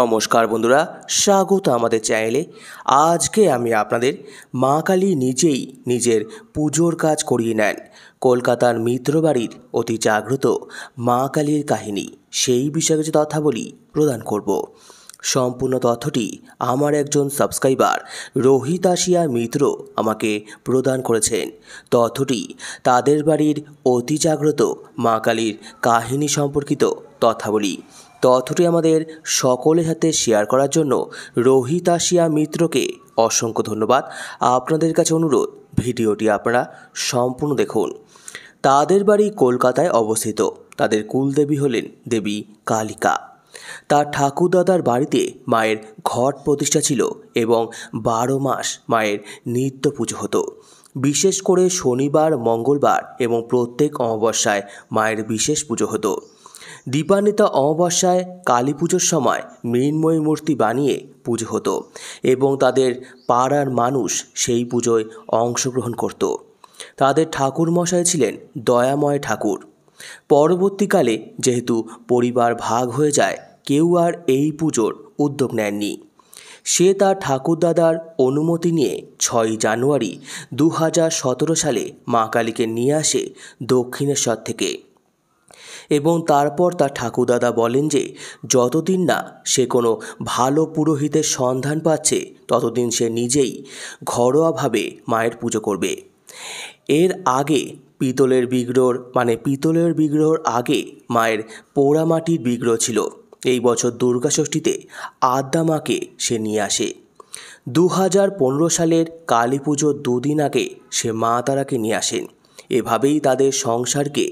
নমস্কার বন্ধুরা স্বাগত আমাদের চ্যানেলে আজকে আমি আপনাদের মা কালী নিজেই নিজের পুজোর কাজ করিয়ে নেন কলকাতার মিত্রবাড়ির অতি জাগ্রত মা কালীর কাহিনী সেই বিষয়ে কিছু তথ্যাবলী প্রদান করব সম্পূর্ণ তথ্যটি আমার একজন সাবস্ক্রাইবার রোহিত মিত্র আমাকে প্রদান করেছেন তথ্যটি তাদের বাড়ির অতি জাগ্রত মা কালীর কাহিনী সম্পর্কিত তথ্যাবলী তথ্যটি আমাদের সকলের সাথে শেয়ার করার জন্য রোহিত মিত্রকে অসংখ্য ধন্যবাদ আপনাদের কাছে অনুরোধ ভিডিওটি আপনারা সম্পূর্ণ দেখুন তাদের বাড়ি কলকাতায় অবস্থিত তাদের কুলদেবী হলেন দেবী কালিকা তার ঠাকুরদাদার বাড়িতে মায়ের ঘট প্রতিষ্ঠা ছিল এবং বারো মাস মায়ের নিত্য পুজো হতো বিশেষ করে শনিবার মঙ্গলবার এবং প্রত্যেক অমাবস্যায় মায়ের বিশেষ পুজো হতো দীপান্বিতা অমাবস্যায় কালী পুজোর সময় মৃন্ময়ী মূর্তি বানিয়ে পুজো হতো এবং তাদের পাড়ার মানুষ সেই পুজোয় অংশগ্রহণ করত তাদের ঠাকুরমশাই ছিলেন দয়াময় ঠাকুর পরবর্তীকালে যেহেতু পরিবার ভাগ হয়ে যায় কেউ আর এই পুজোর উদ্যোগ নেননি সে তার ঠাকুরদাদার অনুমতি নিয়ে ছয় জানুয়ারি দু সালে মা কালীকে নিয়ে আসে দক্ষিণেশ্বর থেকে এবং তারপর তার ঠাকুরদাদা বলেন যে যতদিন না সে কোনো ভালো পুরোহিতের সন্ধান পাচ্ছে ততদিন সে নিজেই ঘরোয়াভাবে মায়ের পুজো করবে এর আগে পিতলের বিগ্রহর মানে পিতলের বিগ্রহর আগে মায়ের পোড়ামাটির বিগ্রহ ছিল এই বছর দুর্গাষষ্ঠীতে আদ্যা মাকে সে নিয়ে আসে দু হাজার পনেরো সালের কালী পুজোর দুদিন আগে সে মা তারাকে নিয়ে আসেন এভাবেই তাদের সংসারকে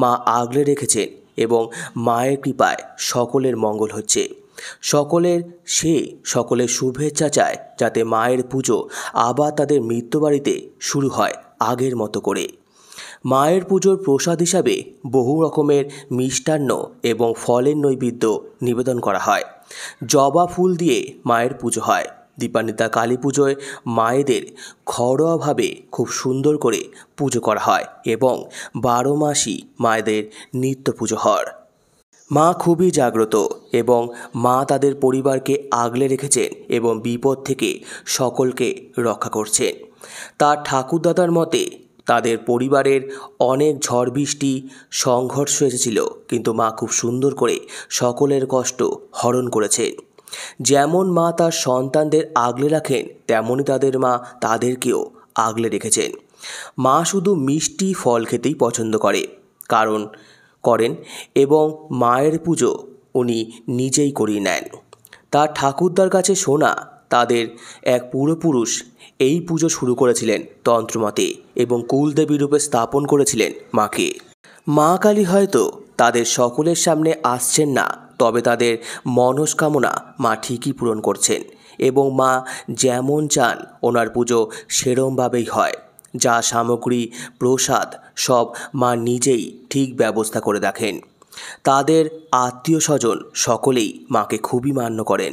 মা আগলে রেখেছেন এবং মায়ের কৃপায় সকলের মঙ্গল হচ্ছে সকলের সে সকলের শুভেচ্ছা চায় যাতে মায়ের পুজো আবার তাদের মৃত্যুবাড়িতে শুরু হয় আগের মতো করে মায়ের পুজোর প্রসাদ হিসাবে বহু রকমের মিষ্টান্ন এবং ফলের নৈবেদ্য নিবেদন করা হয় জবা ফুল দিয়ে মায়ের পুজো হয় দীপান্বিতা কালী পুজোয় মায়েদের ঘরোয়াভাবে খুব সুন্দর করে পুজো করা হয় এবং বারো মাসই মায়েদের নিত্য পুজো হয় মা খুবই জাগ্রত এবং মা তাদের পরিবারকে আগলে রেখেছেন এবং বিপদ থেকে সকলকে রক্ষা করছেন তার ঠাকুরদাদার মতে তাদের পরিবারের অনেক ঝড় বৃষ্টি সংঘর্ষ এসেছিল কিন্তু মা খুব সুন্দর করে সকলের কষ্ট হরণ করেছে যেমন মা তার সন্তানদের আগলে রাখেন তেমনই তাদের মা তাদেরকেও আগলে রেখেছেন মা শুধু মিষ্টি ফল খেতেই পছন্দ করে কারণ করেন এবং মায়ের পুজো উনি নিজেই করিয়ে নেন তার ঠাকুরদার কাছে শোনা তাদের এক পূর্বপুরুষ এই পুজো শুরু করেছিলেন তন্ত্রমতে এবং কুলদেবী রূপে স্থাপন করেছিলেন মাকে মা কালী হয়তো তাদের সকলের সামনে আসছেন না তবে তাদের মনস্কামনা মা ঠিকই পূরণ করছেন এবং মা যেমন চান ওনার পুজো সেরমভাবেই হয় যা সামগ্রী প্রসাদ সব মা নিজেই ঠিক ব্যবস্থা করে দেখেন তাদের আত্মীয় স্বজন সকলেই মাকে খুবই মান্য করেন